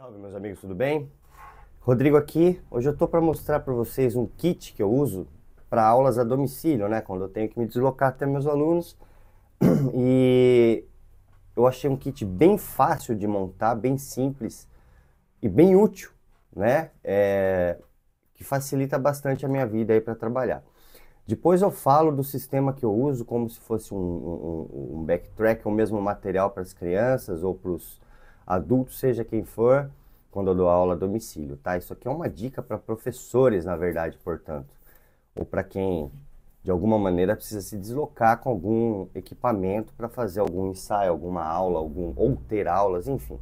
Salve meus amigos, tudo bem? Rodrigo aqui. Hoje eu estou para mostrar para vocês um kit que eu uso para aulas a domicílio, né? Quando eu tenho que me deslocar até meus alunos. E eu achei um kit bem fácil de montar, bem simples e bem útil, né? É... Que facilita bastante a minha vida aí para trabalhar. Depois eu falo do sistema que eu uso, como se fosse um, um, um backtrack, o mesmo material para as crianças ou para os adulto, seja quem for, quando eu dou aula a domicílio, tá? Isso aqui é uma dica para professores, na verdade, portanto, ou para quem de alguma maneira precisa se deslocar com algum equipamento para fazer algum ensaio, alguma aula, algum ou ter aulas, enfim.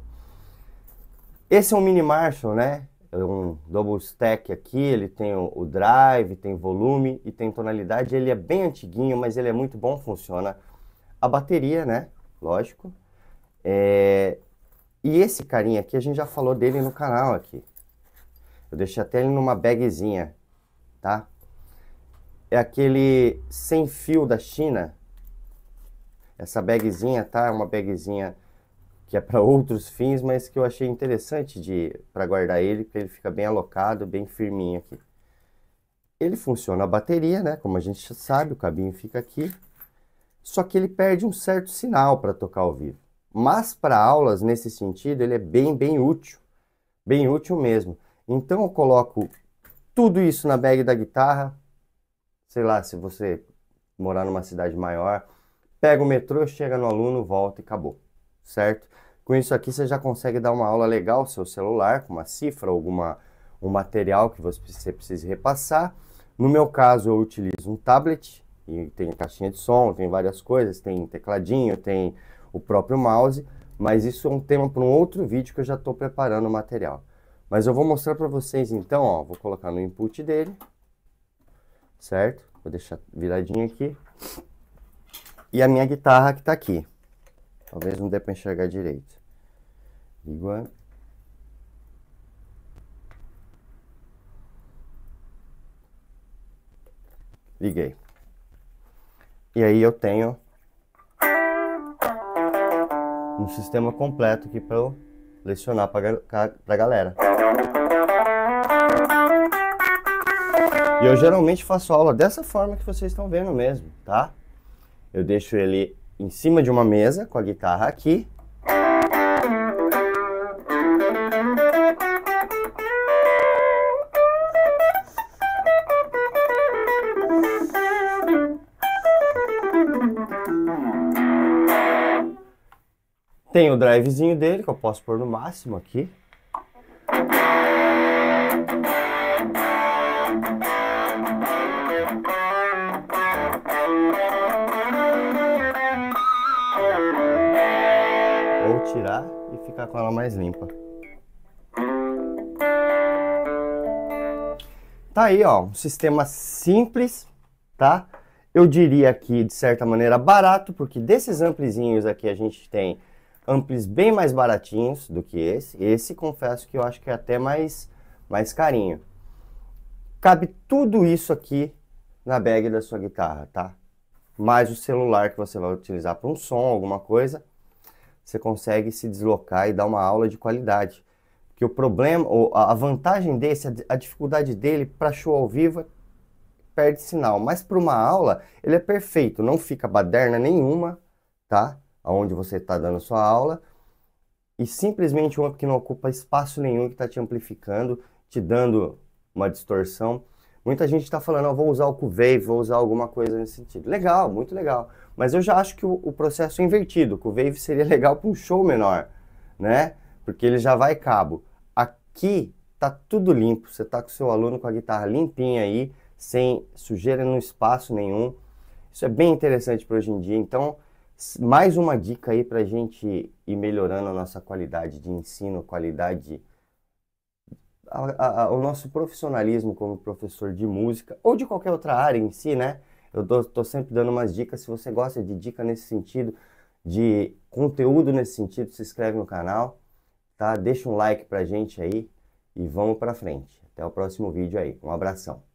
Esse é um mini Marshall, né? É um double stack aqui, ele tem o, o drive, tem volume e tem tonalidade. Ele é bem antiguinho, mas ele é muito bom, funciona. A bateria, né? Lógico. É, e esse carinha aqui, a gente já falou dele no canal aqui. Eu deixei até ele numa bagzinha, tá? É aquele sem fio da China. Essa bagzinha, tá? É uma bagzinha que é para outros fins, mas que eu achei interessante de para guardar ele, porque ele fica bem alocado, bem firminho aqui. Ele funciona a bateria, né? Como a gente sabe, o cabinho fica aqui. Só que ele perde um certo sinal para tocar ao vivo. Mas para aulas, nesse sentido, ele é bem, bem útil. Bem útil mesmo. Então eu coloco tudo isso na bag da guitarra. Sei lá, se você morar numa cidade maior, pega o metrô, chega no aluno, volta e acabou. Certo? Com isso aqui você já consegue dar uma aula legal seu celular, com uma cifra, alguma um material que você precise repassar. No meu caso, eu utilizo um tablet e tem caixinha de som, tem várias coisas, tem tecladinho, tem o próprio mouse, mas isso é um tema para um outro vídeo que eu já estou preparando o material. Mas eu vou mostrar para vocês então, ó, vou colocar no input dele, certo? Vou deixar viradinho aqui. E a minha guitarra que está aqui. Talvez não dê para enxergar direito. Igual. Liguei. E aí eu tenho um sistema completo aqui para eu lecionar para a galera. E eu geralmente faço aula dessa forma que vocês estão vendo mesmo, tá? Eu deixo ele em cima de uma mesa com a guitarra aqui. Tem o drivezinho dele, que eu posso pôr no máximo aqui. Ou tirar e ficar com ela mais limpa. Tá aí, ó, um sistema simples, tá? Eu diria que de certa maneira barato, porque desses amplizinhos aqui a gente tem amplis bem mais baratinhos do que esse. Esse, confesso que eu acho que é até mais, mais carinho. Cabe tudo isso aqui na bag da sua guitarra, tá? Mais o celular que você vai utilizar para um som, alguma coisa, você consegue se deslocar e dar uma aula de qualidade. Porque o problema, a vantagem desse, a dificuldade dele para show ao vivo é perde sinal, mas para uma aula ele é perfeito, não fica baderna nenhuma, tá? aonde você está dando sua aula, e simplesmente um amp que não ocupa espaço nenhum, que está te amplificando, te dando uma distorção. Muita gente está falando, oh, vou usar o Covey, vou usar alguma coisa nesse sentido. Legal, muito legal. Mas eu já acho que o, o processo é invertido. O q seria legal para um show menor, né? Porque ele já vai cabo. Aqui tá tudo limpo. Você está com seu aluno com a guitarra limpinha aí, sem sujeira no espaço nenhum. Isso é bem interessante para hoje em dia. Então, mais uma dica aí para a gente ir melhorando a nossa qualidade de ensino, qualidade, a, a, a, o nosso profissionalismo como professor de música ou de qualquer outra área em si, né? Eu estou sempre dando umas dicas. Se você gosta de dica nesse sentido, de conteúdo nesse sentido, se inscreve no canal, tá? Deixa um like a gente aí e vamos para frente. Até o próximo vídeo aí. Um abração.